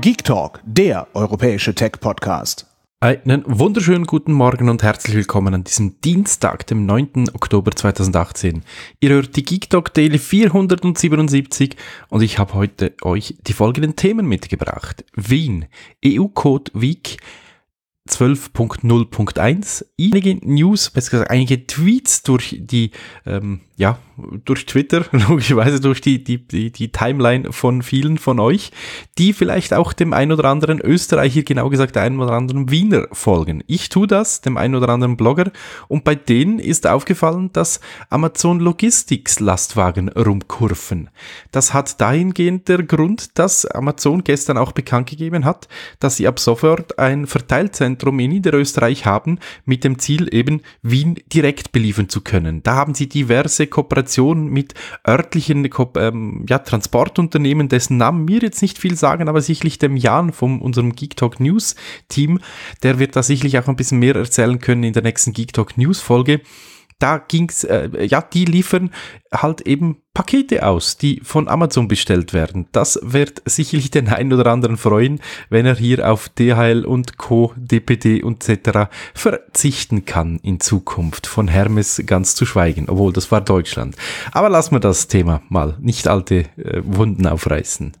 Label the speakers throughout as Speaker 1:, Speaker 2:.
Speaker 1: Geek Talk, der europäische Tech-Podcast. Einen wunderschönen guten Morgen und herzlich willkommen an diesem Dienstag, dem 9. Oktober 2018. Ihr hört die Geek Talk Daily 477 und ich habe heute euch die folgenden Themen mitgebracht. Wien, EU-Code Week 12.0.1, einige News, besser gesagt einige Tweets durch die ähm, ja, durch Twitter, logischerweise durch die, die, die, die Timeline von vielen von euch, die vielleicht auch dem ein oder anderen Österreicher, genau gesagt der einen oder anderen Wiener folgen. Ich tue das, dem ein oder anderen Blogger, und bei denen ist aufgefallen, dass Amazon Logistics Lastwagen rumkurven. Das hat dahingehend der Grund, dass Amazon gestern auch bekannt gegeben hat, dass sie ab sofort ein Verteilzentrum in Niederösterreich haben, mit dem Ziel eben Wien direkt beliefern zu können. Da haben sie diverse Kooperationen Kooperation mit örtlichen ähm, ja, Transportunternehmen, dessen Namen mir jetzt nicht viel sagen, aber sicherlich dem Jan von unserem Geek Talk News Team, der wird da sicherlich auch ein bisschen mehr erzählen können in der nächsten Geek Talk News Folge. Da ging's, äh, ja, die liefern halt eben Pakete aus, die von Amazon bestellt werden. Das wird sicherlich den einen oder anderen freuen, wenn er hier auf DHL und Co, DPD und etc. verzichten kann in Zukunft. Von Hermes ganz zu schweigen, obwohl das war Deutschland. Aber lassen wir das Thema mal, nicht alte äh, Wunden aufreißen.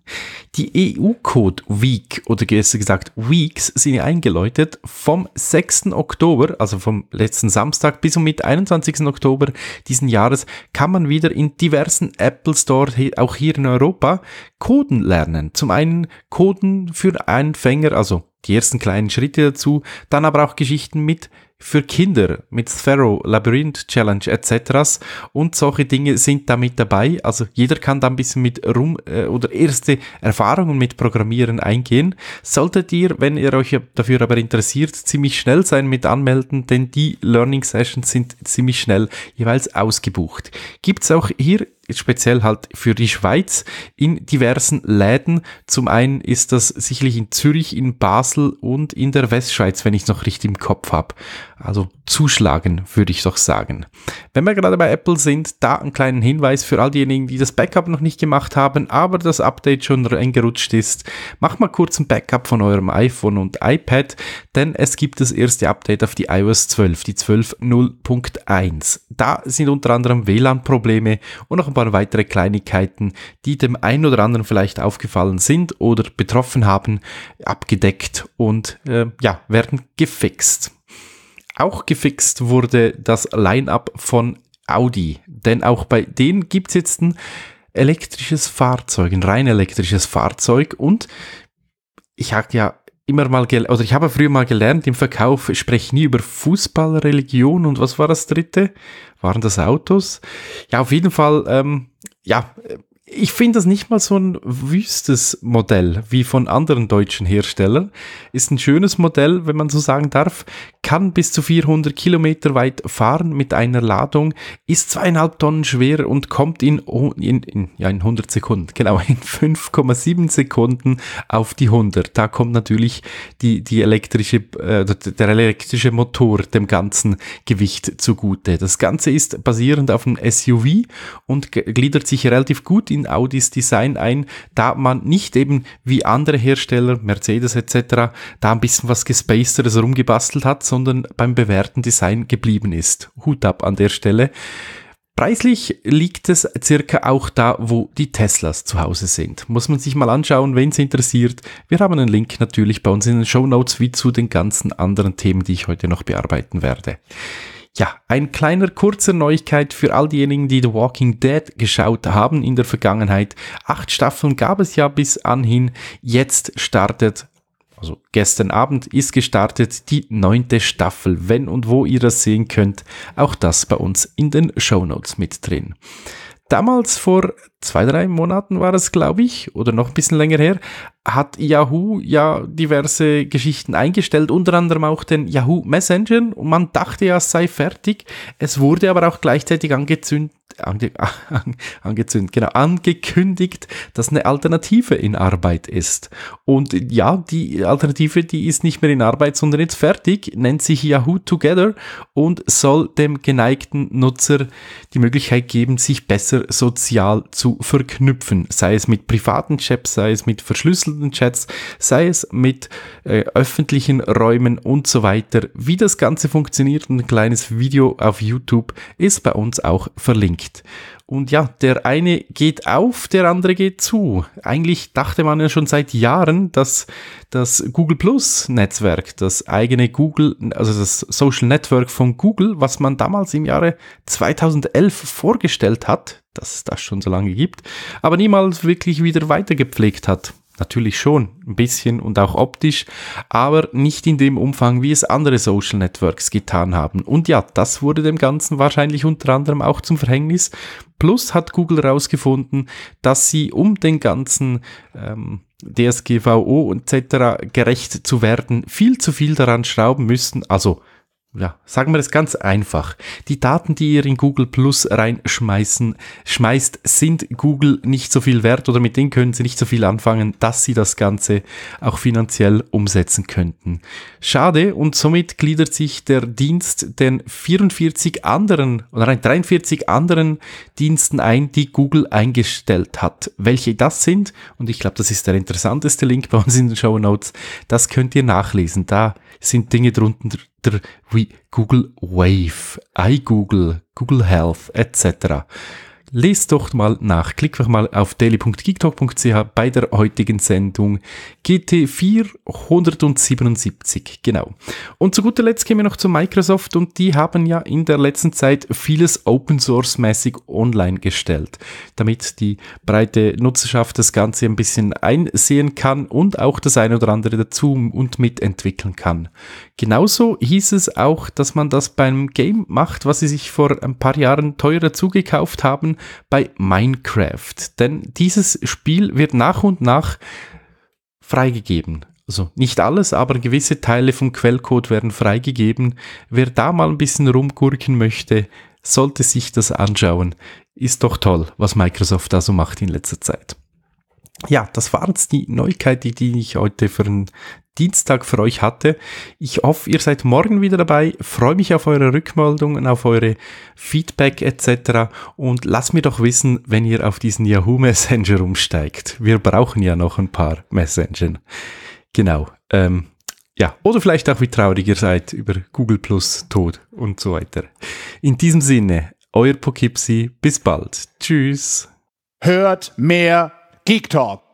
Speaker 1: Die EU-Code Week oder besser gesagt Weeks sind eingeläutet vom 6. Oktober, also vom letzten Samstag bis und mit 21. Oktober diesen Jahres kann man wieder in diversen ganzen Apple Store, auch hier in Europa, Coden lernen. Zum einen Coden für Anfänger, also die ersten kleinen Schritte dazu, dann aber auch Geschichten mit für Kinder mit Sparrow, Labyrinth Challenge etc. Und solche Dinge sind damit dabei. Also jeder kann da ein bisschen mit rum äh, oder erste Erfahrungen mit Programmieren eingehen. Solltet ihr, wenn ihr euch dafür aber interessiert, ziemlich schnell sein mit Anmelden, denn die Learning Sessions sind ziemlich schnell jeweils ausgebucht. Gibt es auch hier speziell halt für die Schweiz in diversen Läden. Zum einen ist das sicherlich in Zürich, in Basel, Basel und in der Westschweiz, wenn ich es noch richtig im Kopf habe. Also zuschlagen, würde ich doch sagen. Wenn wir gerade bei Apple sind, da einen kleinen Hinweis für all diejenigen, die das Backup noch nicht gemacht haben, aber das Update schon eingerutscht ist. Macht mal kurz ein Backup von eurem iPhone und iPad, denn es gibt das erste Update auf die iOS 12, die 12.0.1. Da sind unter anderem WLAN-Probleme und noch ein paar weitere Kleinigkeiten, die dem einen oder anderen vielleicht aufgefallen sind oder betroffen haben, abgedeckt und äh, ja, werden gefixt. Auch gefixt wurde das Line-up von Audi, denn auch bei denen gibt es jetzt ein elektrisches Fahrzeug, ein rein elektrisches Fahrzeug und ich habe ja immer mal, oder ich habe früher mal gelernt, im Verkauf spreche nie über Fußball, Religion und was war das dritte? Waren das Autos? Ja, auf jeden Fall, ähm, ja, äh, ich finde das nicht mal so ein wüstes Modell wie von anderen deutschen Herstellern. Ist ein schönes Modell, wenn man so sagen darf kann bis zu 400 Kilometer weit fahren mit einer Ladung, ist zweieinhalb Tonnen schwer und kommt in, in, in, ja, in 100 Sekunden, genau, in 5,7 Sekunden auf die 100. Da kommt natürlich die, die elektrische, äh, der elektrische Motor dem ganzen Gewicht zugute. Das Ganze ist basierend auf einem SUV und gliedert sich relativ gut in Audis Design ein, da man nicht eben wie andere Hersteller, Mercedes etc., da ein bisschen was gespacederes rumgebastelt hat, sondern sondern beim bewährten Design geblieben ist. Hut ab an der Stelle. Preislich liegt es circa auch da, wo die Teslas zu Hause sind. Muss man sich mal anschauen, wen es interessiert. Wir haben einen Link natürlich bei uns in den Show Notes wie zu den ganzen anderen Themen, die ich heute noch bearbeiten werde. Ja, ein kleiner kurzer Neuigkeit für all diejenigen, die The Walking Dead geschaut haben in der Vergangenheit. Acht Staffeln gab es ja bis anhin. Jetzt startet also gestern Abend ist gestartet die neunte Staffel. Wenn und wo ihr das sehen könnt, auch das bei uns in den Show Notes mit drin. Damals vor zwei, drei Monaten war es, glaube ich, oder noch ein bisschen länger her, hat Yahoo ja diverse Geschichten eingestellt, unter anderem auch den Yahoo Messenger. Und man dachte ja, es sei fertig. Es wurde aber auch gleichzeitig angezündet, ange, angezündet, genau, angekündigt, dass eine Alternative in Arbeit ist. Und ja, die Alternative, die ist nicht mehr in Arbeit, sondern jetzt fertig, nennt sich Yahoo Together und soll dem geneigten Nutzer die Möglichkeit geben, sich besser sozial zu zu verknüpfen, sei es mit privaten Chats, sei es mit verschlüsselten Chats, sei es mit äh, öffentlichen Räumen und so weiter. Wie das Ganze funktioniert ein kleines Video auf YouTube ist bei uns auch verlinkt. Und ja, der eine geht auf, der andere geht zu. Eigentlich dachte man ja schon seit Jahren, dass das Google Plus Netzwerk, das eigene Google, also das Social Network von Google, was man damals im Jahre 2011 vorgestellt hat, dass es das schon so lange gibt, aber niemals wirklich wieder weitergepflegt hat. Natürlich schon, ein bisschen und auch optisch, aber nicht in dem Umfang, wie es andere Social Networks getan haben. Und ja, das wurde dem Ganzen wahrscheinlich unter anderem auch zum Verhängnis. Plus hat Google herausgefunden, dass sie um den ganzen ähm, DSGVO etc. gerecht zu werden, viel zu viel daran schrauben müssen. Also ja, sagen wir das ganz einfach. Die Daten, die ihr in Google Plus reinschmeißen, schmeißt, sind Google nicht so viel wert oder mit denen können sie nicht so viel anfangen, dass sie das Ganze auch finanziell umsetzen könnten. Schade und somit gliedert sich der Dienst den 44 anderen oder 43 anderen Diensten ein, die Google eingestellt hat. Welche das sind und ich glaube, das ist der interessanteste Link bei uns in den Show Notes. Das könnt ihr nachlesen. Da sind Dinge drunter Anbieter wie Google Wave, iGoogle, Google Health etc lest doch mal nach. Klickt doch mal auf daily.geektalk.ch bei der heutigen Sendung GT 477. Genau. Und zu guter Letzt gehen wir noch zu Microsoft und die haben ja in der letzten Zeit vieles Open Source mäßig online gestellt, damit die breite Nutzerschaft das Ganze ein bisschen einsehen kann und auch das eine oder andere dazu und mitentwickeln kann. Genauso hieß es auch, dass man das beim Game macht, was sie sich vor ein paar Jahren teurer zugekauft haben, bei Minecraft. Denn dieses Spiel wird nach und nach freigegeben. Also nicht alles, aber gewisse Teile vom Quellcode werden freigegeben. Wer da mal ein bisschen rumgurken möchte, sollte sich das anschauen. Ist doch toll, was Microsoft da so macht in letzter Zeit. Ja, das war jetzt die Neuigkeit, die, ich heute für einen Dienstag für euch hatte. Ich hoffe, ihr seid morgen wieder dabei. Freue mich auf eure Rückmeldungen, auf eure Feedback etc. Und lasst mir doch wissen, wenn ihr auf diesen Yahoo Messenger umsteigt. Wir brauchen ja noch ein paar Messenger. Genau. Ähm, ja, oder vielleicht auch, wie traurig ihr seid über Google Plus Tod und so weiter. In diesem Sinne, euer Poughkeepsie. Bis bald. Tschüss. Hört mehr Geek Talk.